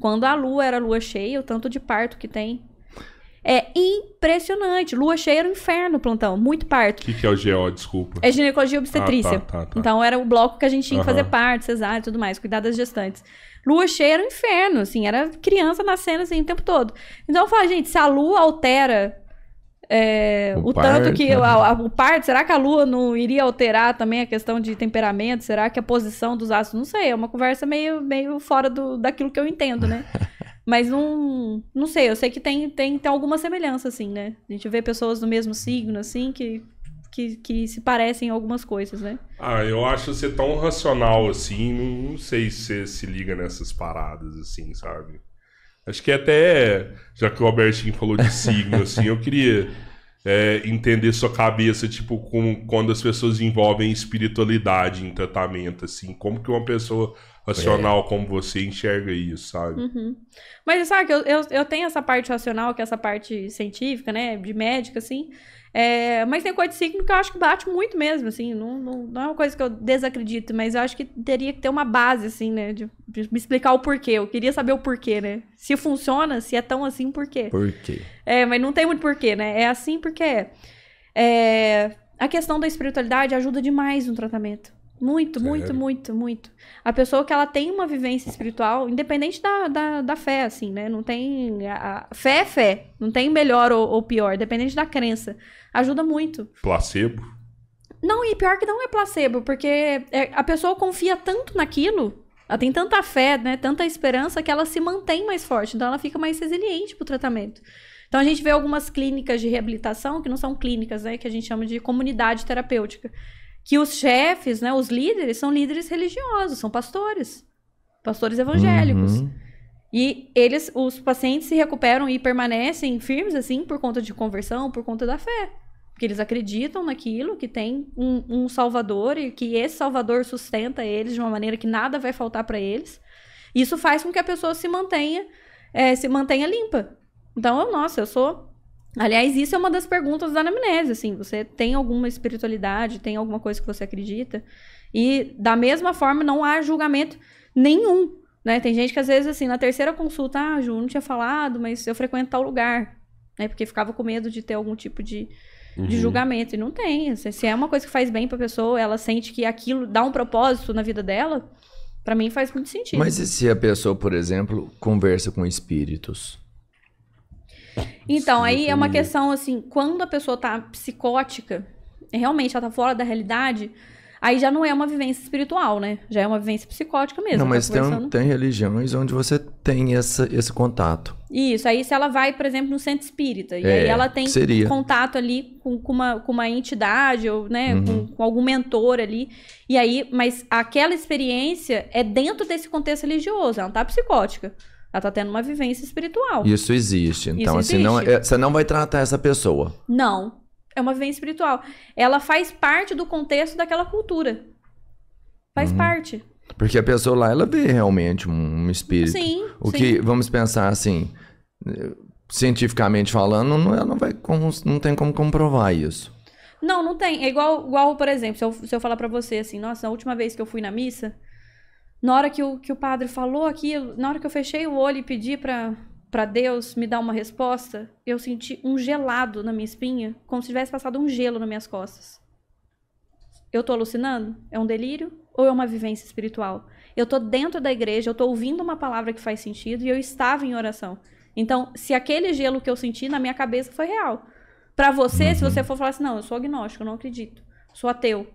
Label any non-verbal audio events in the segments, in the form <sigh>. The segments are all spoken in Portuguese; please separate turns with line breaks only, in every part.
Quando a lua era lua cheia, o tanto de parto que tem. É impressionante. Lua cheia era um inferno, plantão. Muito parto. O
que, que, é o GO, desculpa?
É ginecologia obstetrícia. Ah, tá, tá, tá. Então era o bloco que a gente tinha que uhum. fazer parte, cesárea e tudo mais, cuidar das gestantes. Lua cheia era um inferno, assim, era criança nascendo assim o tempo todo. Então eu falo, gente, se a lua altera é, o, o par, tanto que né? a, a, o par, será que a Lua não iria alterar também a questão de temperamento? Será que a posição dos astros? Não sei, é uma conversa meio, meio fora do, daquilo que eu entendo, né? <laughs> Mas não, não sei, eu sei que tem, tem, tem alguma semelhança, assim, né? A gente vê pessoas do mesmo signo, assim, que, que, que se parecem em algumas coisas, né?
Ah, eu acho você tão racional, assim, não, não sei se você se liga nessas paradas, assim, sabe? Acho que até, já que o Albertinho falou de signo, <laughs> assim, eu queria é, entender sua cabeça, tipo, com, quando as pessoas envolvem espiritualidade em tratamento, assim, como que uma pessoa racional é. como você enxerga isso, sabe?
Uhum. Mas sabe que eu, eu, eu tenho essa parte racional, que é essa parte científica, né, de médica, assim, é, mas tem coisa de signo que eu acho que bate muito mesmo, assim. Não, não, não, é uma coisa que eu desacredito, mas eu acho que teria que ter uma base, assim, né? De, de, me explicar o porquê. Eu queria saber o porquê, né? Se funciona, se é tão assim, por quê? Por quê? É, mas não tem muito porquê, né? É assim porque é. é a questão da espiritualidade ajuda demais no tratamento. Muito, Sério? muito, muito, muito. A pessoa que ela tem uma vivência espiritual, independente da, da, da fé, assim, né? Não tem. A, a, fé é fé. Não tem melhor ou, ou pior, dependente da crença. Ajuda muito.
Placebo?
Não, e pior que não é placebo, porque é, a pessoa confia tanto naquilo, ela tem tanta fé, né? Tanta esperança que ela se mantém mais forte. Então ela fica mais resiliente pro tratamento. Então a gente vê algumas clínicas de reabilitação, que não são clínicas, né? Que a gente chama de comunidade terapêutica que os chefes, né, os líderes, são líderes religiosos, são pastores, pastores evangélicos. Uhum. E eles, os pacientes se recuperam e permanecem firmes assim por conta de conversão, por conta da fé. Porque eles acreditam naquilo, que tem um, um salvador e que esse salvador sustenta eles de uma maneira que nada vai faltar para eles. Isso faz com que a pessoa se mantenha, é, se mantenha limpa. Então, eu, nossa, eu sou Aliás, isso é uma das perguntas da anamnese, assim, você tem alguma espiritualidade, tem alguma coisa que você acredita? E da mesma forma não há julgamento nenhum, né? Tem gente que às vezes assim, na terceira consulta, ah, Ju, não tinha falado, mas eu frequento tal lugar, né? Porque ficava com medo de ter algum tipo de, de uhum. julgamento e não tem. Se, assim, se é uma coisa que faz bem para a pessoa, ela sente que aquilo dá um propósito na vida dela, para mim faz muito sentido. Mas e se
a pessoa, por exemplo, conversa com espíritos?
Então, Sim, aí é uma questão assim, quando a pessoa tá psicótica, é realmente ela tá fora da realidade, aí já não é uma vivência espiritual, né? Já é uma vivência psicótica mesmo. Não, tá mas tá tem, tem,
religiões onde você tem essa, esse contato.
Isso, aí se ela vai, por exemplo, no centro espírita, e aí é, ela tem seria. contato ali com, com, uma, com uma entidade, ou né, uhum. com, com, algum mentor ali, e aí, mas aquela experiência é dentro desse contexto religioso, ela não tá psicótica. Ela tá tendo uma vivência espiritual. Isso
existe. Então, Isso assim, Não, é, você não vai tratar essa pessoa.
Não. É uma vivência espiritual. Ela faz parte do contexto daquela cultura. Faz uhum. parte.
Porque a pessoa lá, ela vê realmente um, um espírito. Sim. O sim. que, vamos pensar assim, cientificamente falando, não, ela é, não, vai, não tem como comprovar isso.
Não, não tem. É igual, igual por exemplo, se eu, se eu falar para você assim, nossa, a última vez que eu fui na missa, na hora que o, que o padre falou aquilo, na hora que eu fechei o olho e pedi para Deus me dar uma resposta, eu senti um gelado na minha espinha, como se tivesse passado um gelo nas minhas costas. Eu tô alucinando? É um delírio? Ou é uma vivência espiritual? Eu tô dentro da igreja, eu tô ouvindo uma palavra que faz sentido e eu estava em oração. Então, se aquele gelo que eu senti na minha cabeça foi real. Para você, se uhum. você for falar assim, não, eu sou agnóstico, eu não acredito, sou ateu.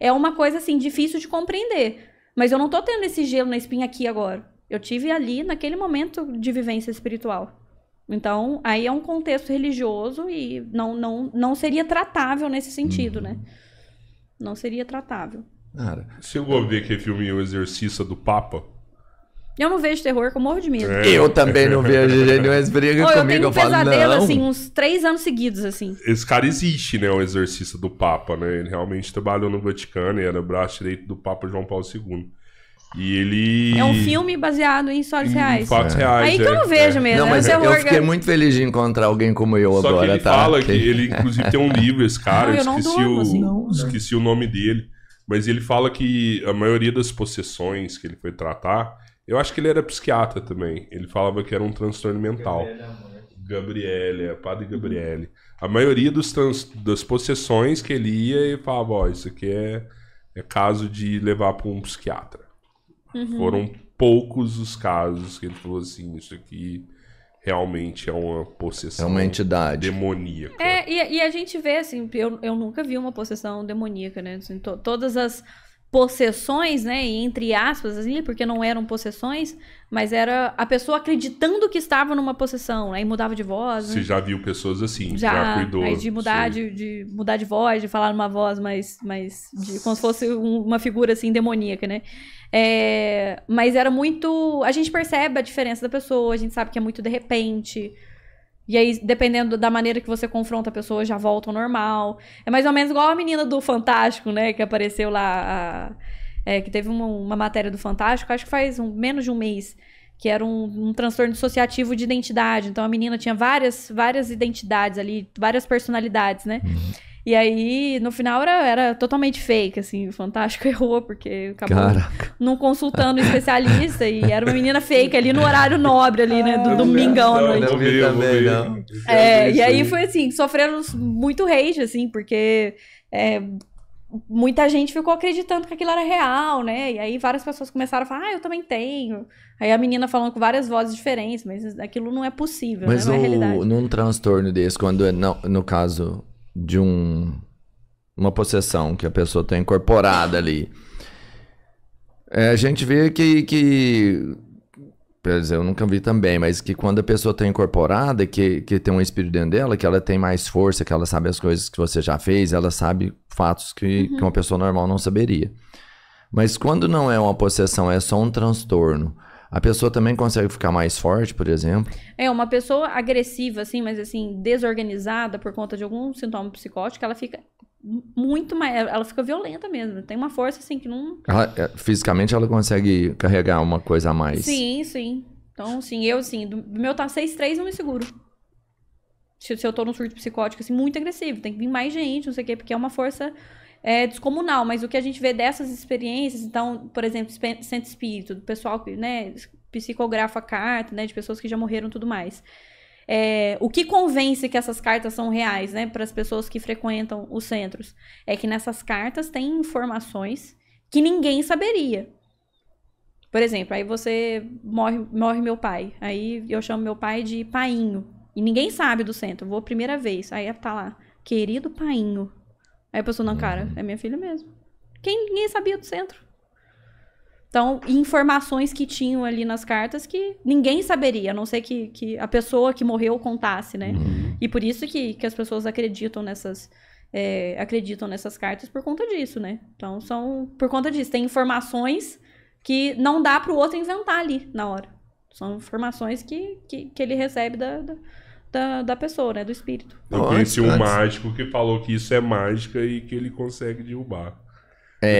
É uma coisa assim difícil de compreender. Mas eu não tô tendo esse gelo na espinha aqui agora. Eu tive ali naquele momento de vivência espiritual. Então, aí é um contexto religioso e não, não, não seria tratável nesse sentido, uhum. né? Não seria tratável.
Cara.
Você chegou ver aquele filme O exercício do Papa?
Eu não vejo terror, que eu morro de medo. É. Eu
também não vejo, gente. Eles comigo, eu, tenho um eu pesadelo, assim,
uns três anos seguidos, assim.
Esse cara existe, né? O exorcista do Papa, né? Ele realmente trabalhou no Vaticano e era o braço direito do Papa João Paulo II.
E ele. É um filme
baseado em histórias em reais. Fatos é. reais. Aí que eu é. não vejo é. mesmo. Não, é mas eu fiquei muito
feliz de encontrar alguém como eu Só agora, que ele tá? fala que ele,
inclusive, tem um <laughs> livro, esse cara. Não, eu, esqueci, durmo, o... Assim, não, né? esqueci o nome dele. Mas ele fala que a maioria das possessões que ele foi tratar eu acho que ele era psiquiatra também. Ele falava que era um transtorno mental. É Gabriele, é padre Gabriele. A maioria dos trans, das possessões que ele ia e falava, ó, oh, isso aqui é, é caso de levar para um psiquiatra. Uhum. Foram poucos os casos que ele falou assim, isso aqui realmente é uma possessão. É uma entidade. Demoníaca.
É, e, e a gente vê, assim, eu, eu nunca vi uma possessão demoníaca, né? Assim, to, todas as possessões, né? Entre aspas, assim, porque não eram possessões, mas era a pessoa acreditando que estava numa possessão, aí né, mudava de voz. Você né? já
viu pessoas assim, já, já cuidou. Aí de mudar
de, de, mudar de voz, de falar numa voz mais, mais de, como se fosse uma figura assim demoníaca, né? É, mas era muito, a gente percebe a diferença da pessoa, a gente sabe que é muito de repente. E aí, dependendo da maneira que você confronta a pessoa, já volta ao normal. É mais ou menos igual a menina do Fantástico, né? Que apareceu lá. A, é, que teve uma, uma, matéria do Fantástico, acho que faz um, menos de um mês. Que era um, um, transtorno dissociativo de identidade. Então a menina tinha várias, várias identidades ali, várias personalidades, né? Uhum. E aí, no final, era, era totalmente fake, assim, o Fantástico <laughs> errou, porque acabou Caraca. não consultando um especialista, e era uma menina fake ali no horário nobre, ali, né, do ah, domingão à noite. Não
vi também, não.
É,
e aí foi assim, sofreram muito rage, assim, porque... É, muita gente ficou acreditando que aquilo era real, né? E aí várias pessoas começaram a falar, ah, eu também tenho. Aí a menina falando com várias vozes diferentes, mas aquilo não é possível, mas né? não é o, é realidade.
Num transtorno desse, quando é, não, no caso de um uma possessão que a pessoa tem incorporada ali. É, a gente vê que, que. Quer dizer, eu nunca vi também, mas que quando a pessoa tem incorporada, que, que tem um espírito dentro dela, que ela tem mais força, que ela sabe as coisas que você já fez, ela sabe fatos que, uhum. que uma pessoa normal não saberia. Mas quando não é uma possessão, é só um transtorno. A pessoa também consegue ficar mais forte, por exemplo?
É, uma pessoa agressiva, assim, mas assim, desorganizada por conta de algum sintoma psicótico, ela fica muito mais. Ela fica violenta mesmo. Tem uma força, assim, que não.
Ela, é, fisicamente ela consegue carregar uma coisa a mais. Sim,
sim. Então, assim, eu, assim, do meu tá 6-3, eu me seguro. Se, se eu tô num surto psicótico, assim, muito agressivo. Tem que vir mais gente, não sei o quê, porque é uma força é, descomunal, mas o que a gente vê dessas experiências, então, por exemplo, centro espírito, do pessoal que, né, psicografa carta, né, de pessoas que já morreram tudo mais. É, o que convence que essas cartas são reais, né, para as pessoas que frequentam os centros, é que nessas cartas tem informações que ninguém saberia. Por exemplo, aí você morre, morre meu pai. Aí eu chamo meu pai de painho. E ninguém sabe do centro. vou a primeira vez. Aí tá lá, querido painho. Aí a pessoa, não, uhum. cara, é minha filha mesmo. Quem ninguém sabia do centro. Então, informações que tinham ali nas cartas que ninguém saberia, a não ser que, que a pessoa que morreu contasse, né? Uhum. E por isso que, que as pessoas acreditam nessas. É, acreditam nessas cartas por conta disso, né? Então são por conta disso. Tem informações que não dá para o outro inventar ali na hora. São informações que, que, que ele recebe da, da da, da pessoa, né? Do espírito. Eu conheci um mágico
que falou que isso é mágica e que ele consegue derrubar. É,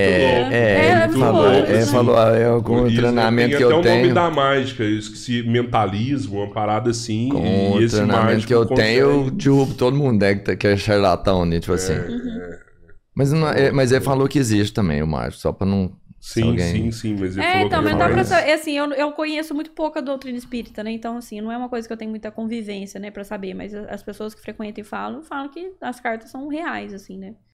é, é, muito é, falou, louco, é, né? falou, ah, é algum isso, treinamento tem que eu tenho. Até o nome da mágica, eu esqueci, mentalismo, uma parada assim. Com e o treinamento que eu consegue... tenho, eu
derrubo todo mundo né, que é charlatão, né? Tipo é, assim. Uhum. É. Mas, não, é, mas ele falou que existe também o mágico, só pra não Sim, alguém... sim, sim, mas ele é, falou então, que mas dá pra saber, é
assim, eu, eu conheço muito pouca doutrina espírita, né? Então, assim, não é uma coisa que eu tenho muita convivência, né, para saber, mas as pessoas que frequentam e falam, falam que as cartas são reais, assim, né?